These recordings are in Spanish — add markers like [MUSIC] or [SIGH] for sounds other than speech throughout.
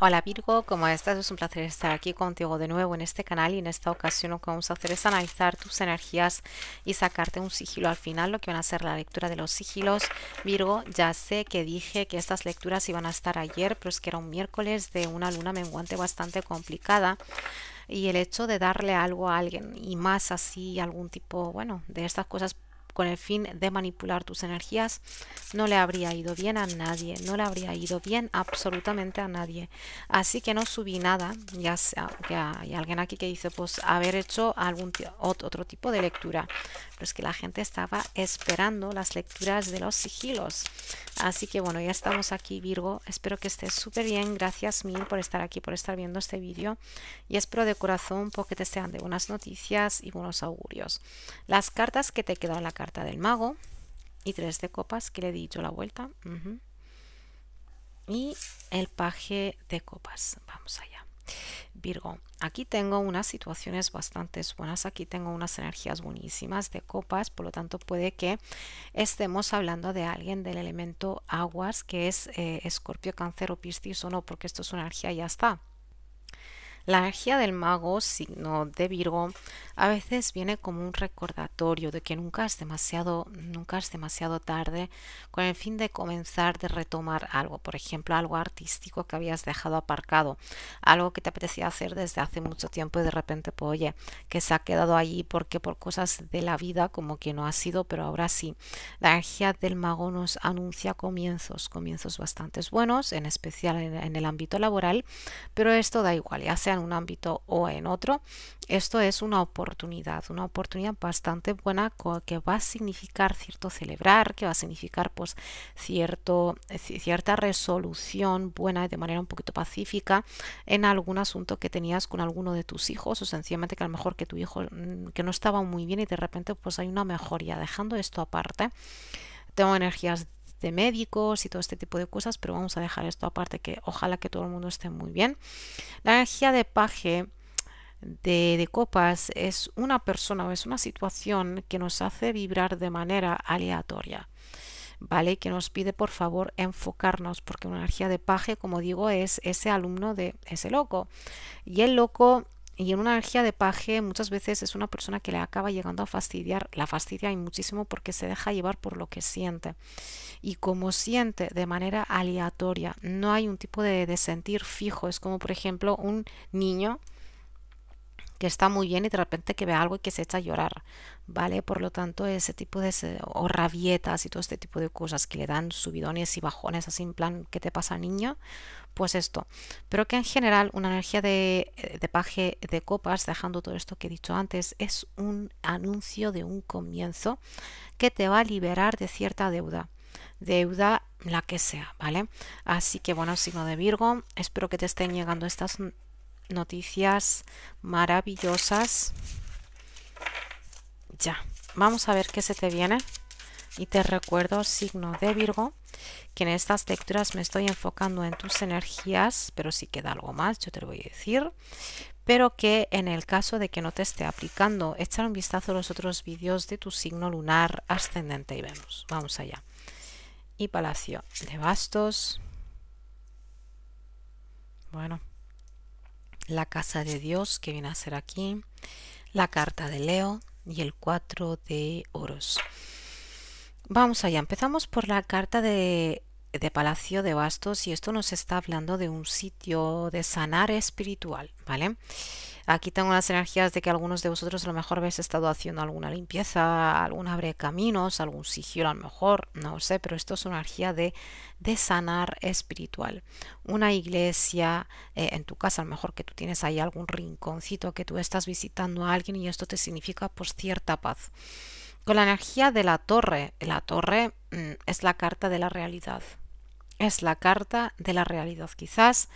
Hola Virgo, cómo estás? Es un placer estar aquí contigo de nuevo en este canal y en esta ocasión lo que vamos a hacer es analizar tus energías y sacarte un sigilo al final, lo que van a ser la lectura de los sigilos. Virgo, ya sé que dije que estas lecturas iban a estar ayer, pero es que era un miércoles de una luna menguante bastante complicada y el hecho de darle algo a alguien y más así algún tipo, bueno, de estas cosas con el fin de manipular tus energías, no le habría ido bien a nadie, no le habría ido bien absolutamente a nadie. Así que no subí nada, ya sea, que hay alguien aquí que dice, pues haber hecho algún otro tipo de lectura pero es que la gente estaba esperando las lecturas de los sigilos. Así que bueno, ya estamos aquí Virgo, espero que estés súper bien, gracias mil por estar aquí, por estar viendo este vídeo y espero de corazón porque pues, te sean de buenas noticias y buenos augurios. Las cartas que te quedan, la carta del mago y tres de copas que le he dicho la vuelta. Y el paje de copas. Vamos allá. Virgo, aquí tengo unas situaciones bastante buenas, aquí tengo unas energías buenísimas de copas, por lo tanto puede que estemos hablando de alguien del elemento aguas que es eh, escorpio, cáncer o piscis o no, porque esto es una energía ya está la energía del mago, signo de Virgo, a veces viene como un recordatorio de que nunca es demasiado, nunca es demasiado tarde con el fin de comenzar de retomar algo, por ejemplo, algo artístico que habías dejado aparcado, algo que te apetecía hacer desde hace mucho tiempo y de repente, pues, oye, que se ha quedado allí porque por cosas de la vida como que no ha sido, pero ahora sí. La energía del mago nos anuncia comienzos, comienzos bastante buenos, en especial en, en el ámbito laboral, pero esto da igual, ya sea en un ámbito o en otro, esto es una oportunidad, una oportunidad bastante buena que va a significar cierto celebrar, que va a significar pues cierto, cierta resolución buena y de manera un poquito pacífica en algún asunto que tenías con alguno de tus hijos o sencillamente que a lo mejor que tu hijo mm, que no estaba muy bien y de repente pues hay una mejoría. Dejando esto aparte, tengo energías de médicos y todo este tipo de cosas, pero vamos a dejar esto aparte que ojalá que todo el mundo esté muy bien. La energía de paje de, de, copas es una persona o es una situación que nos hace vibrar de manera aleatoria. ¿Vale? Que nos pide por favor enfocarnos, porque una energía de paje, como digo, es ese alumno de ese loco. Y el loco y en una energía de paje muchas veces es una persona que le acaba llegando a fastidiar, la fastidia y muchísimo porque se deja llevar por lo que siente y como siente de manera aleatoria. No hay un tipo de, sentir fijo. Es como, por ejemplo, un niño que está muy bien y de repente que ve algo y que se echa a llorar, ¿vale? Por lo tanto, ese tipo de... rabietas y todo este tipo de cosas que le dan subidones y bajones así en plan, ¿qué te pasa niño? Pues esto. Pero que en general una energía de eh, paje de copas, dejando todo esto que he dicho antes, es un anuncio de un comienzo que te va a liberar de cierta deuda deuda, la que sea, ¿vale? Así que bueno, signo de Virgo, espero que te estén llegando estas noticias maravillosas. Ya, vamos a ver qué se te viene. Y te recuerdo, signo de Virgo, que en estas lecturas me estoy enfocando en tus energías, pero si queda algo más, yo te lo voy a decir. Pero que en el caso de que no te esté aplicando, echar un vistazo a los otros vídeos de tu signo lunar ascendente y vemos. Vamos allá y Palacio de Bastos. Bueno, la Casa de Dios que viene a ser aquí, la Carta de Leo y el 4 de Oros. Vamos allá, empezamos por la Carta de, de Palacio de Bastos y esto nos está hablando de un sitio de sanar espiritual, ¿vale? Aquí tengo las energías de que algunos de vosotros a lo mejor habéis estado haciendo alguna limpieza, algún abre caminos, algún sigilo a lo mejor, no sé, pero esto es una energía de, de sanar espiritual. Una iglesia eh, en tu casa, a lo mejor que tú tienes ahí algún rinconcito que tú estás visitando a alguien y esto te significa por pues, cierta paz. Con la energía de la torre, la torre mm, es la carta de la realidad. Es la carta de la realidad. Quizás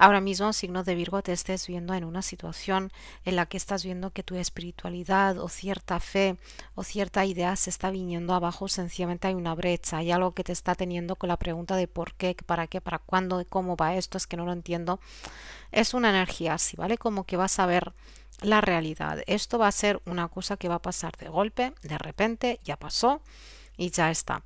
Ahora mismo, signo de Virgo, te estés viendo en una situación en la que estás viendo que tu espiritualidad o cierta fe o cierta idea se está viniendo abajo, sencillamente hay una brecha, hay algo que te está teniendo con la pregunta de por qué, para qué, para cuándo, cómo va esto, es que no lo entiendo. Es una energía así, ¿vale? Como que vas a ver la realidad. Esto va a ser una cosa que va a pasar de golpe, de repente, ya pasó y ya está.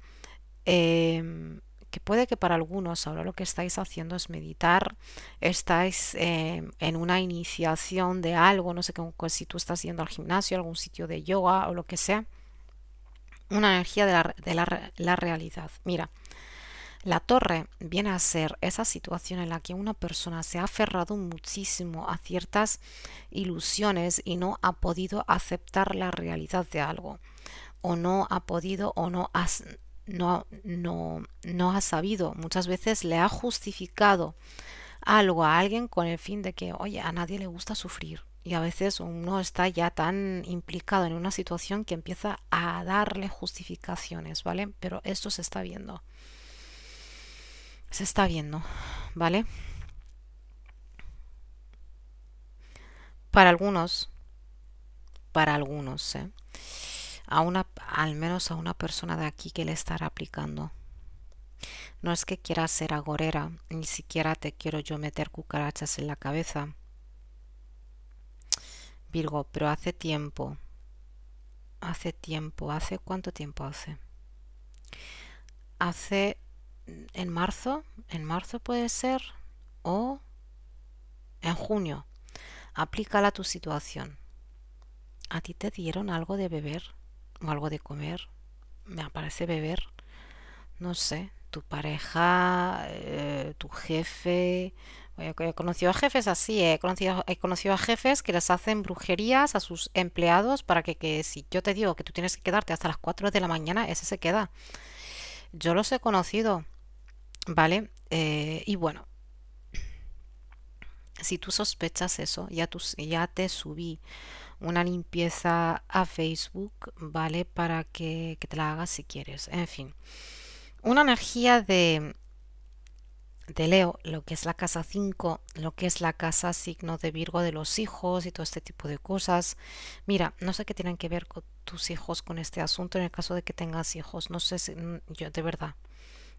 Em, que puede que para algunos ahora lo que estáis haciendo es meditar, estáis eh, en una iniciación de algo, no sé qué, si tú estás yendo al gimnasio, algún sitio de yoga o lo que sea, una energía de la, la realidad. Mira, la torre viene a ser esa situación en la que una persona se ha aferrado muchísimo a ciertas ilusiones y no ha podido aceptar la realidad de algo, o no ha podido o no ha no, no, no ha sabido. Muchas veces le ha justificado algo a alguien con el fin de que, oye, a nadie le gusta sufrir. Y a veces uno está ya tan implicado en una situación que empieza a darle justificaciones, ¿vale? Pero esto se está viendo. Se está viendo, ¿vale? Para algunos, para algunos, ¿eh? a una, al menos a una persona de aquí que le estará aplicando. No es que quiera ser agorera, ni siquiera te quiero yo meter cucarachas en la cabeza. Virgo, pero hace tiempo, hace tiempo, hace cuánto tiempo hace? Hace en marzo, en marzo puede ser, o en junio. Aplícala a tu situación. ¿A ti te dieron algo de beber? o algo de comer, me aparece beber, no sé, tu pareja, eh, tu jefe. Eh, he conocido a jefes así, eh, he conocido, he conocido a jefes que les hacen brujerías a sus empleados para que, si yo te digo que tú tienes que quedarte hasta las 4 de la mañana, ese se queda. Yo los he conocido, ¿vale? y bueno, si tú sospechas eso, ya, tú, ya te subí una limpieza a Facebook, ¿vale? Para que, te la hagas si quieres. En fin, una energía de, de Leo, lo que es la casa 5, lo que es la casa signo de Virgo de los hijos y todo este tipo de cosas. Mira, no sé qué tienen que ver con tus hijos con este asunto en el caso de que tengas hijos, no sé si mm, yo de verdad.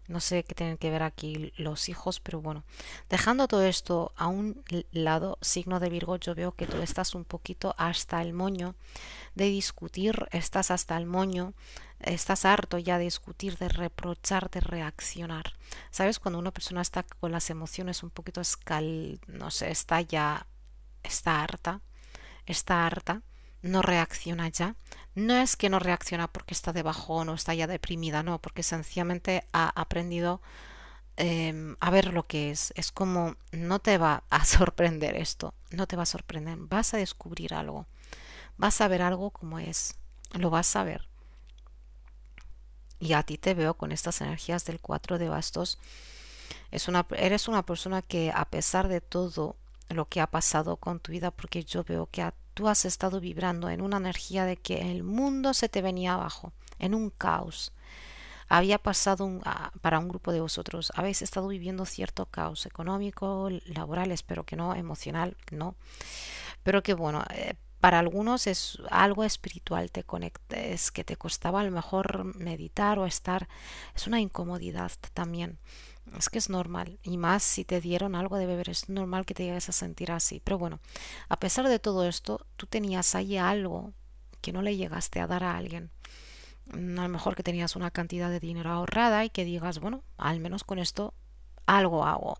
No sé qué tienen que ver aquí los hijos, pero bueno. Dejando todo esto a un lado, signo de Virgo, yo veo que tú estás un poquito hasta el moño de discutir, estás hasta el moño, estás harto ya de discutir, de reprochar, de reaccionar. ¿Sabes? Cuando una persona está con las emociones un poquito escal... no sé, está ya... está harta, está harta, no reacciona ya no es que no reacciona porque está debajo o no está ya deprimida, no, porque sencillamente ha aprendido em, a ver lo que es. Es como, no te va a [LAUGHS] sorprender esto, no te va a sorprender, vas a descubrir algo, vas a ver algo como es, lo vas a ver. Y a ti te veo con estas energías del 4 de bastos. Es una, eres una persona que a pesar de todo lo que ha pasado con tu vida, porque yo veo que a tú has estado vibrando en una energía de que el mundo se te venía abajo, en un caos. Había pasado ah, para un grupo de vosotros, habéis estado viviendo cierto caos económico, laboral, espero que no, emocional, no. Pero que bueno, eh, para algunos es algo espiritual, te conectes, que te costaba a lo mejor meditar o estar, es una incomodidad también. Es que es normal, y más si te dieron algo de beber, es normal que te llegues a sentir así. Pero bueno, a pesar de todo esto, tú tenías allí algo que no le llegaste a dar a alguien. A lo mejor que tenías una cantidad de dinero ahorrada y que digas, bueno, al menos con esto algo hago.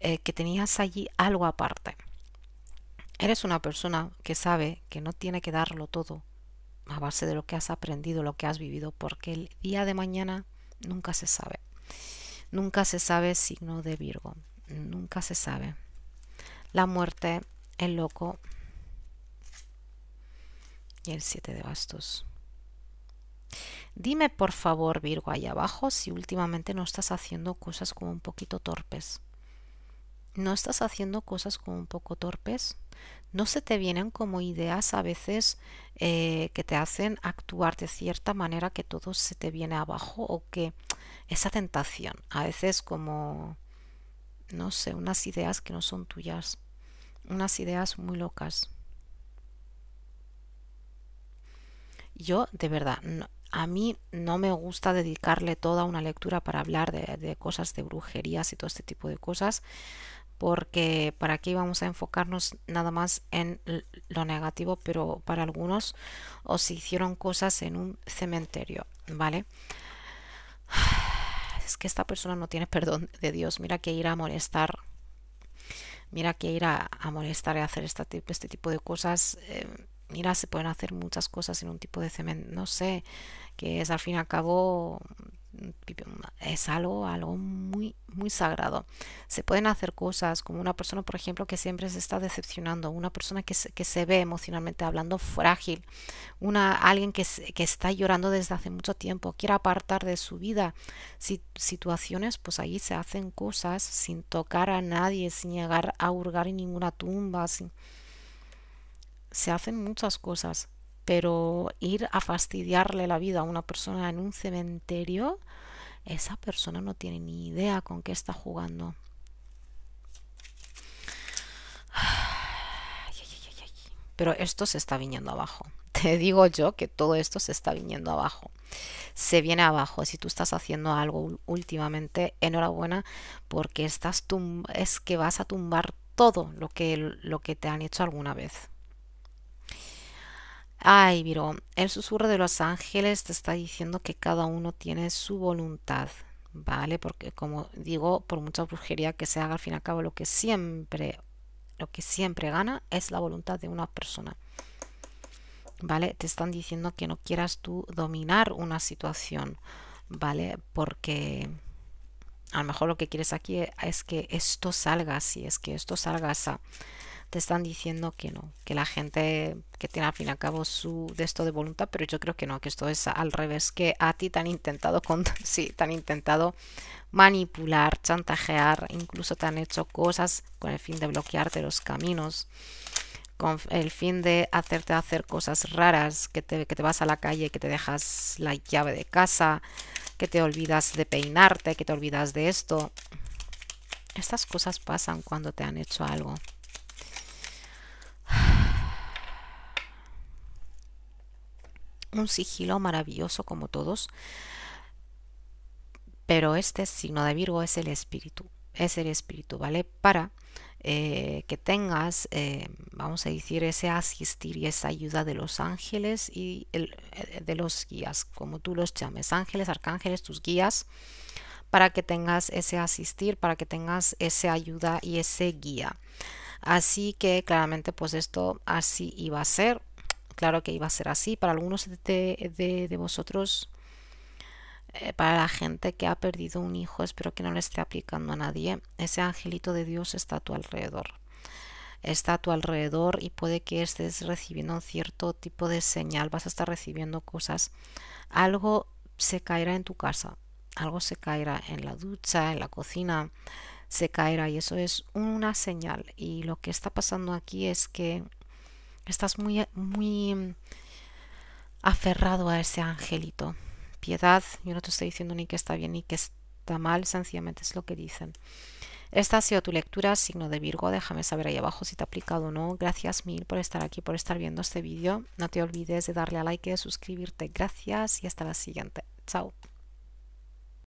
Eh, que tenías allí algo aparte. Eres una persona que sabe que no tiene que darlo todo a base de lo que has aprendido, lo que has vivido, porque el día de mañana nunca se sabe. Nunca se sabe signo de Virgo. Nunca se sabe. La muerte, el loco y el siete de bastos. Dime por favor, Virgo, ahí abajo, si últimamente no estás haciendo cosas como un poquito torpes no estás haciendo cosas como un poco torpes, no se te vienen como ideas a veces eh, que te hacen actuar de cierta manera que todo se te viene abajo o que esa tentación, a veces como, no sé, unas ideas que no son tuyas, unas ideas muy locas. Yo, de verdad, a mí no me gusta dedicarle toda una lectura para hablar de, de cosas de brujerías y todo este tipo de cosas, porque para aquí vamos a enfocarnos nada más en lo negativo, pero para algunos os hicieron cosas en un cementerio, ¿vale? [SIGHS] Es que esta persona no tiene [LAUGHS] perdón de Dios, mira que ir a molestar, mira que ir a, molestar y hacer este tipo, este tipo de cosas, eh, mira, se pueden hacer muchas cosas en un tipo de cemento, no sé, que es al fin y al cabo es algo, algo muy, muy sagrado. Se pueden hacer cosas como una persona, por ejemplo, que siempre se está decepcionando, una persona que se, ve emocionalmente hablando frágil, una, alguien que, que, está llorando desde hace mucho tiempo, quiere apartar de su vida si, situaciones, pues ahí se hacen cosas sin tocar a nadie, sin llegar a hurgar en ninguna tumba, se hacen muchas cosas pero ir a fastidiarle la vida a una persona en un cementerio, esa persona no tiene ni idea con qué está jugando. [SIGHS] Pero esto se está viniendo abajo. [LAUGHS] Te digo yo que todo esto se está viniendo abajo. Se viene abajo. Si tú estás haciendo algo últimamente, enhorabuena porque estás es que vas a tumbar todo lo que, lo que te han hecho alguna vez. Ay, Virón, el susurro de los ángeles te está diciendo que cada uno tiene su voluntad, ¿vale? Porque como digo, por mucha brujería que se haga, al fin y al cabo lo que siempre, lo que siempre gana es la voluntad de una persona. ¿Vale? Te están diciendo que no quieras tú dominar una situación, ¿vale? Porque a lo mejor lo que quieres aquí es que esto salga así, es que esto salga así te están diciendo que no, que la gente que tiene al fin y al cabo su de esto de voluntad, pero yo creo que no, que esto es al revés, que a ti te han intentado, [LAUGHS] sí, te han intentado manipular, chantajear, incluso te han hecho cosas con el fin de bloquearte los caminos, con el fin de hacerte hacer cosas raras, que te, que te vas a la calle, que te dejas la llave de casa, que te olvidas de peinarte, que te olvidas de esto. Estas cosas pasan cuando te han hecho algo. un sigilo maravilloso como todos, pero este signo de Virgo es el espíritu, es el espíritu, ¿vale? Para eh, que tengas, eh, vamos a decir, ese asistir y esa ayuda de los ángeles y el, eh, de los guías, como tú los llames, ángeles, arcángeles, tus guías, para que tengas ese asistir, para que tengas esa ayuda y ese guía. Así que claramente pues esto así iba a ser, Claro que iba a ser así. Para algunos de, vosotros, eh, para la gente que ha perdido un hijo, espero que no le esté aplicando a nadie. Ese angelito de Dios está a tu alrededor. Está a tu alrededor y puede que estés recibiendo un cierto tipo de señal. Vas a estar recibiendo cosas. Algo se caerá en tu casa. Algo se caerá en la ducha, en la cocina se caerá y eso es una señal y lo que está pasando aquí es que Estás muy, muy mm, aferrado a ese angelito. Piedad, yo no te estoy diciendo ni que está bien ni que está mal, sencillamente es lo que dicen. Esta ha sido tu lectura, signo de Virgo. Déjame saber ahí abajo si te ha aplicado o no. Gracias mil por estar aquí, por estar viendo este vídeo. No te olvides de darle a like, de suscribirte. Gracias y hasta la siguiente. Chao.